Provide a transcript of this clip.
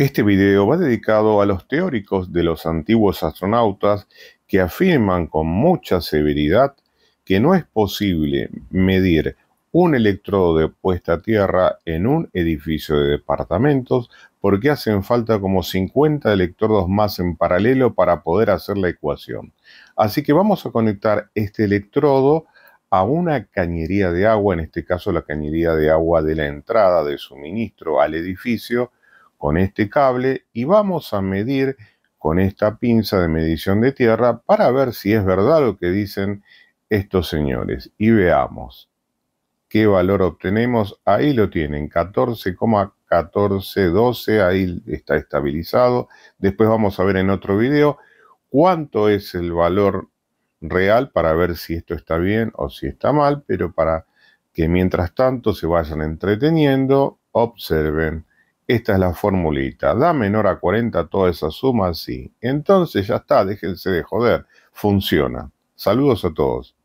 Este video va dedicado a los teóricos de los antiguos astronautas que afirman con mucha severidad que no es posible medir un electrodo de puesta a tierra en un edificio de departamentos porque hacen falta como 50 electrodos más en paralelo para poder hacer la ecuación. Así que vamos a conectar este electrodo a una cañería de agua, en este caso la cañería de agua de la entrada de suministro al edificio, con este cable y vamos a medir con esta pinza de medición de tierra para ver si es verdad lo que dicen estos señores. Y veamos qué valor obtenemos. Ahí lo tienen, 14,1412, ahí está estabilizado. Después vamos a ver en otro video cuánto es el valor real para ver si esto está bien o si está mal, pero para que mientras tanto se vayan entreteniendo, observen esta es la formulita. Da menor a 40 toda esa suma, sí. Entonces ya está, déjense de joder. Funciona. Saludos a todos.